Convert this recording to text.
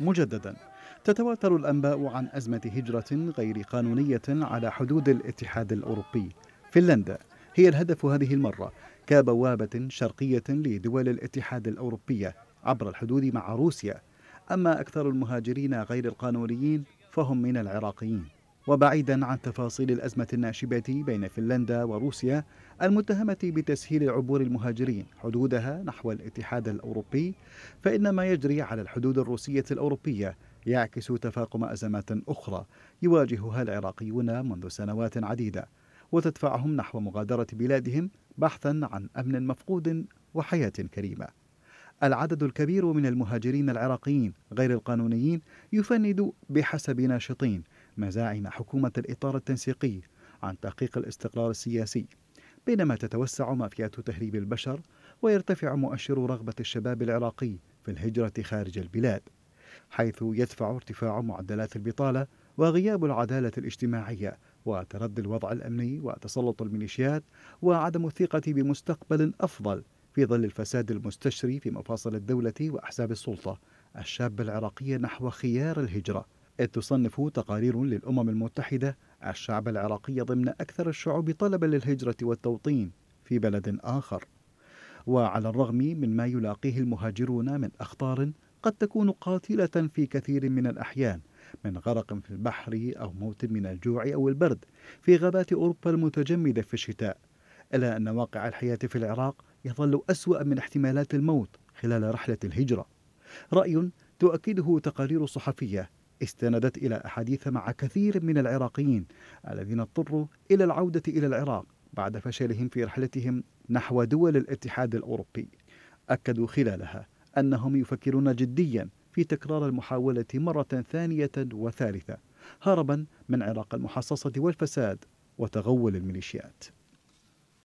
مجددا تتواتر الانباء عن ازمه هجره غير قانونيه على حدود الاتحاد الاوروبي فنلندا هي الهدف هذه المره كبوابه شرقيه لدول الاتحاد الاوروبيه عبر الحدود مع روسيا اما اكثر المهاجرين غير القانونيين فهم من العراقيين وبعيدا عن تفاصيل الأزمة الناشبة بين فنلندا وروسيا المتهمة بتسهيل عبور المهاجرين حدودها نحو الاتحاد الأوروبي فإن ما يجري على الحدود الروسية الأوروبية يعكس تفاقم أزمات أخرى يواجهها العراقيون منذ سنوات عديدة وتدفعهم نحو مغادرة بلادهم بحثا عن أمن مفقود وحياة كريمة العدد الكبير من المهاجرين العراقيين غير القانونيين يفند بحسب ناشطين مزاعم حكومة الإطار التنسيقي عن تحقيق الاستقرار السياسي بينما تتوسع مافيات تهريب البشر ويرتفع مؤشر رغبة الشباب العراقي في الهجرة خارج البلاد حيث يدفع ارتفاع معدلات البطالة وغياب العدالة الاجتماعية وتردي الوضع الأمني وتسلط الميليشيات وعدم الثقة بمستقبل أفضل في ظل الفساد المستشري في مفاصل الدولة وأحزاب السلطة الشابة العراقية نحو خيار الهجرة إذ تصنف تقارير للأمم المتحدة الشعب العراقي ضمن أكثر الشعوب طلبا للهجرة والتوطين في بلد آخر وعلى الرغم من ما يلاقيه المهاجرون من أخطار قد تكون قاتلة في كثير من الأحيان من غرق في البحر أو موت من الجوع أو البرد في غابات أوروبا المتجمدة في الشتاء إلا أن واقع الحياة في العراق يظل أسوأ من احتمالات الموت خلال رحلة الهجرة رأي تؤكده تقارير صحفية استندت إلى أحاديث مع كثير من العراقيين الذين اضطروا إلى العودة إلى العراق بعد فشلهم في رحلتهم نحو دول الاتحاد الأوروبي أكدوا خلالها أنهم يفكرون جديا في تكرار المحاولة مرة ثانية وثالثة هربا من عراق المحصصة والفساد وتغول الميليشيات